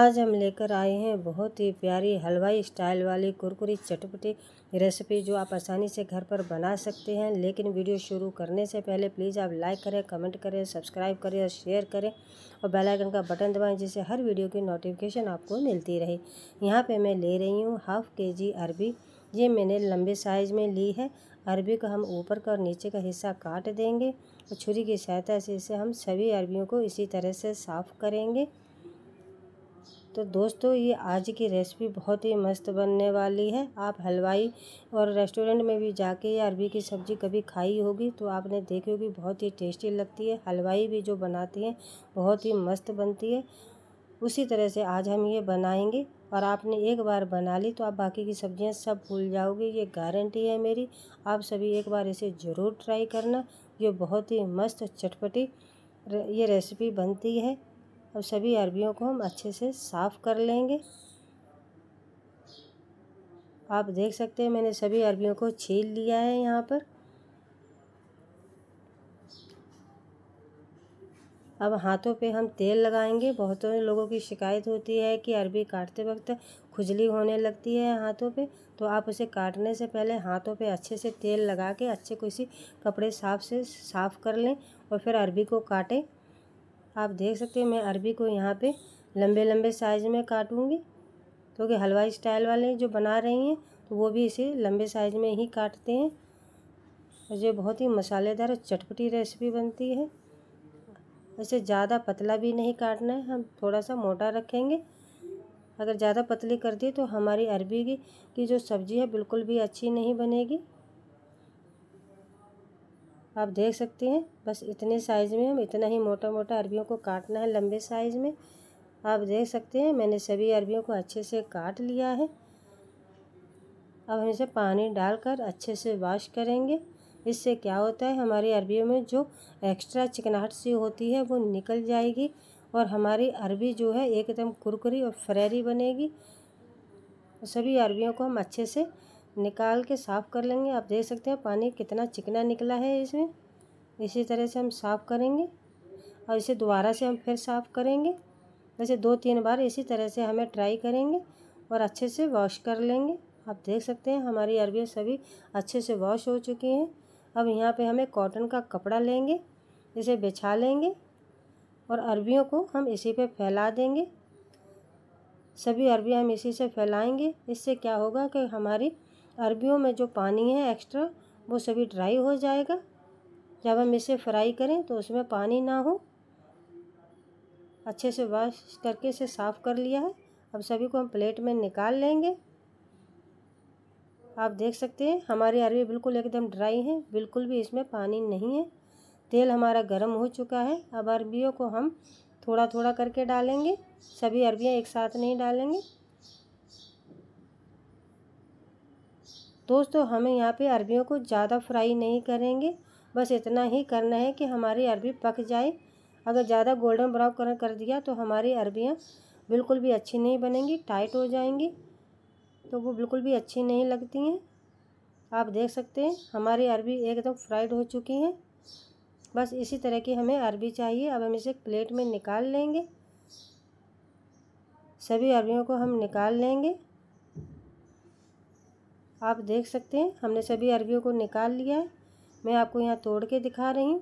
आज हम लेकर आए हैं बहुत ही प्यारी हलवाई स्टाइल वाली कुरकुरी चटपटी रेसिपी जो आप आसानी से घर पर बना सकते हैं लेकिन वीडियो शुरू करने से पहले प्लीज़ आप लाइक करें कमेंट करें सब्सक्राइब करें और शेयर करें और बेल आइकन का बटन दबाएं जिससे हर वीडियो की नोटिफिकेशन आपको मिलती रहे यहाँ पे मैं ले रही हूँ हाफ़ के जी अरबी ये मैंने लंबे साइज़ में ली है अरबी का हम ऊपर का और नीचे का हिस्सा काट देंगे और छुरी की सहायता से इसे हम सभी अरबियों को इसी तरह से साफ़ करेंगे तो दोस्तों ये आज की रेसिपी बहुत ही मस्त बनने वाली है आप हलवाई और रेस्टोरेंट में भी जाके ये अरबी की सब्ज़ी कभी खाई होगी तो आपने देखी होगी बहुत ही टेस्टी लगती है हलवाई भी जो बनाती हैं बहुत ही मस्त बनती है उसी तरह से आज हम ये बनाएंगे और आपने एक बार बना ली तो आप बाकी की सब्ज़ियाँ सब भूल जाओगे ये गारंटी है मेरी आप सभी एक बार इसे ज़रूर ट्राई करना ये बहुत ही मस्त चटपटी ये रेसिपी बनती है अब सभी अरबियों को हम अच्छे से साफ़ कर लेंगे आप देख सकते हैं मैंने सभी अरबियों को छील लिया है यहाँ पर अब हाथों पे हम तेल लगाएंगे बहुतों लोगों की शिकायत होती है कि अरबी काटते वक्त खुजली होने लगती है हाथों पे तो आप उसे काटने से पहले हाथों पे अच्छे से तेल लगा के अच्छे किसी कपड़े साफ से साफ़ कर लें और फिर अरबी को काटें आप देख सकते हैं मैं अरबी को यहाँ पे लंबे लंबे साइज़ में काटूँगी क्योंकि तो हलवाई स्टाइल वाले जो बना रही हैं तो वो भी इसे लंबे साइज़ में ही काटते हैं और ये बहुत ही मसालेदार और चटपटी रेसिपी बनती है इसे ज़्यादा पतला भी नहीं काटना है हम थोड़ा सा मोटा रखेंगे अगर ज़्यादा पतली कर दिए तो हमारी अरबी की जो सब्ज़ी है बिल्कुल भी अच्छी नहीं बनेगी आप देख सकते हैं बस इतने साइज़ में हम इतना ही मोटा मोटा अरबियों को काटना है लंबे साइज़ में आप देख सकते हैं मैंने सभी अरबियों को अच्छे से काट लिया है अब हम इसे पानी डालकर अच्छे से वॉश करेंगे इससे क्या होता है हमारी अरबियों में जो एक्स्ट्रा चिकनाहट सी होती है वो निकल जाएगी और हमारी अरबी जो है एकदम कुरकुरी और फ्रेरी बनेगी सभी अरबियों को हम अच्छे से निकाल के साफ़ कर लेंगे आप देख सकते हैं पानी कितना चिकना निकला है इसमें इसी तरह से हम साफ़ करेंगे और इसे दोबारा से हम फिर साफ़ करेंगे वैसे दो तीन बार इसी तरह से हमें ट्राई करेंगे और अच्छे से वॉश कर लेंगे आप देख सकते हैं हमारी अरबियाँ सभी अच्छे से वॉश हो चुकी हैं अब यहाँ पे हमें कॉटन का कपड़ा लेंगे इसे बिछा लेंगे और अरबियों को हम इसी पे फैला देंगे सभी अरबियाँ हम इसी से फैलाएंगे इससे क्या होगा कि हमारी अरबियों में जो पानी है एक्स्ट्रा वो सभी ड्राई हो जाएगा जब हम इसे फ्राई करें तो उसमें पानी ना हो अच्छे से वॉश करके इसे साफ़ कर लिया है अब सभी को हम प्लेट में निकाल लेंगे आप देख सकते हैं हमारी अरबी बिल्कुल एकदम ड्राई है बिल्कुल भी इसमें पानी नहीं है तेल हमारा गर्म हो चुका है अब अरबियों को हम थोड़ा थोड़ा करके डालेंगे सभी अरबियाँ एक साथ नहीं डालेंगे दोस्तों हमें यहाँ पे अरबियों को ज़्यादा फ्राई नहीं करेंगे बस इतना ही करना है कि हमारी अरबी पक जाए अगर ज़्यादा गोल्डन ब्राउन कलर कर दिया तो हमारी अरबियाँ बिल्कुल भी अच्छी नहीं बनेंगी टाइट हो जाएंगी तो वो बिल्कुल भी अच्छी नहीं लगती हैं आप देख सकते हैं हमारी अरबी एकदम फ्राइड हो चुकी हैं बस इसी तरह की हमें अरबी चाहिए अब हम इसे प्लेट में निकाल लेंगे सभी अरबियों को हम निकाल लेंगे आप देख सकते हैं हमने सभी अरबियों को निकाल लिया है मैं आपको यहाँ तोड़ के दिखा रही हूँ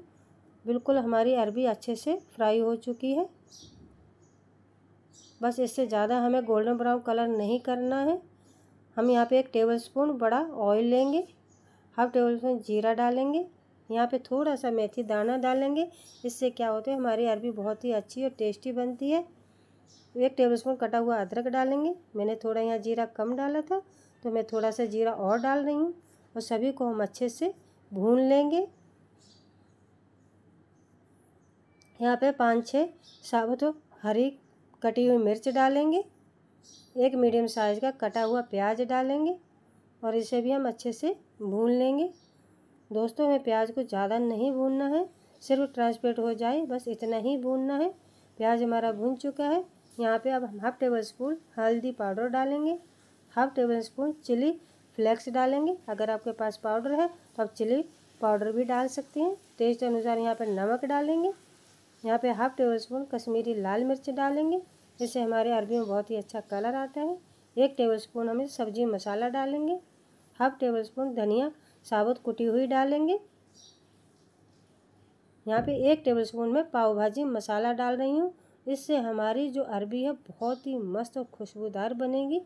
बिल्कुल हमारी अरबी अच्छे से फ्राई हो चुकी है बस इससे ज़्यादा हमें गोल्डन ब्राउन कलर नहीं करना है हम यहाँ पे एक टेबल स्पून बड़ा ऑयल लेंगे हाफ टेबल स्पून जीरा डालेंगे यहाँ पे थोड़ा सा मेथी दाना डालेंगे इससे क्या होता है हमारी अरबी बहुत ही अच्छी और टेस्टी बनती है तो एक टेबलस्पून कटा हुआ अदरक डालेंगे मैंने थोड़ा यहाँ जीरा कम डाला था तो मैं थोड़ा सा जीरा और डाल रही हूँ और सभी को हम अच्छे से भून लेंगे यहाँ पे पाँच छः साबुत तो हरी कटी हुई मिर्च डालेंगे एक मीडियम साइज़ का कटा हुआ प्याज डालेंगे और इसे भी हम अच्छे से भून लेंगे दोस्तों हमें प्याज को ज़्यादा नहीं भूनना है सिर्फ ट्रांसपेट हो जाए बस इतना ही भूनना है प्याज हमारा भून चुका है यहाँ पे अब हम हाफ टेबल स्पून हल्दी पाउडर डालेंगे half tablespoon chili flakes डालेंगे अगर आपके पास पाउडर है तो आप चिली पाउडर भी डाल सकते हैं टेस्ट अनुसार यहाँ पर नमक डालेंगे यहाँ पे हाफ टेबल स्पून कश्मीरी लाल मिर्च डालेंगे इससे हमारे अरबी में बहुत ही अच्छा कलर आता है एक टेबल स्पून हमें सब्जी मसाला डालेंगे हाफ टेबल स्पून धनिया साबुत कुटी हुई डालेंगे यहाँ पे एक टेबल स्पून में पाव भाजी मसाला डाल रही हूँ इससे हमारी जो अरबी है बहुत ही मस्त और खुशबूदार बनेगी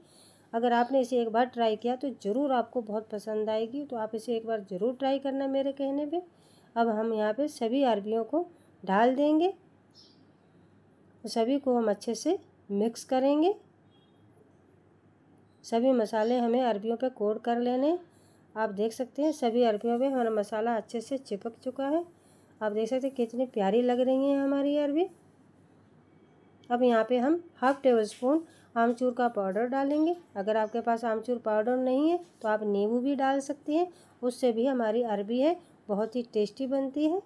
अगर आपने इसे एक बार ट्राई किया तो ज़रूर आपको बहुत पसंद आएगी तो आप इसे एक बार ज़रूर ट्राई करना मेरे कहने पे अब हम यहाँ पे सभी अरबियों को डाल देंगे सभी को हम अच्छे से मिक्स करेंगे सभी मसाले हमें अरबियों पे कोड कर लेने आप देख सकते हैं सभी अरबियों पे हमारा मसाला अच्छे से चिपक चुका है आप देख सकते हैं कितनी प्यारी लग रही है हमारी अरबी अब यहाँ पे हम हाफ टेबल स्पून आमचूर का पाउडर डालेंगे अगर आपके पास आमचूर पाउडर नहीं है तो आप नींबू भी डाल सकते हैं उससे भी हमारी अरबी है बहुत ही टेस्टी बनती है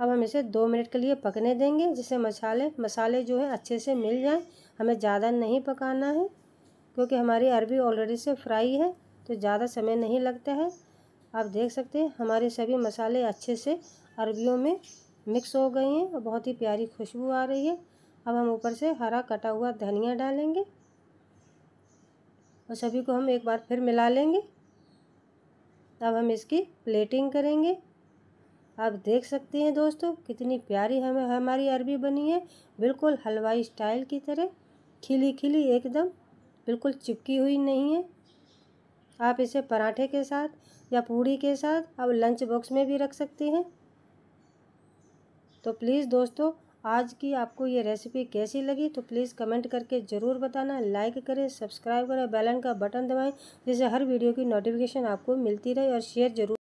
अब हम इसे दो मिनट के लिए पकने देंगे जिससे मसाले मसाले जो है अच्छे से मिल जाएँ हमें ज़्यादा नहीं पकाना है क्योंकि हमारी अरबी ऑलरेडी से फ्राई है तो ज़्यादा समय नहीं लगता है आप देख सकते हैं हमारे सभी मसाले अच्छे से अरबियों में मिक्स हो गई हैं और बहुत ही प्यारी खुशबू आ रही है अब हम ऊपर से हरा कटा हुआ धनिया डालेंगे और सभी को हम एक बार फिर मिला लेंगे अब हम इसकी प्लेटिंग करेंगे आप देख सकते हैं दोस्तों कितनी प्यारी हमें हमारी अरबी बनी है बिल्कुल हलवाई स्टाइल की तरह खिली खिली एकदम बिल्कुल चिपकी हुई नहीं है आप इसे पराठे के साथ या पूड़ी के साथ अब लंच बॉक्स में भी रख सकते हैं तो प्लीज़ दोस्तों आज की आपको ये रेसिपी कैसी लगी तो प्लीज़ कमेंट करके ज़रूर बताना लाइक करें सब्सक्राइब करें बेलन का बटन दबाएं जिससे हर वीडियो की नोटिफिकेशन आपको मिलती रहे और शेयर जरूर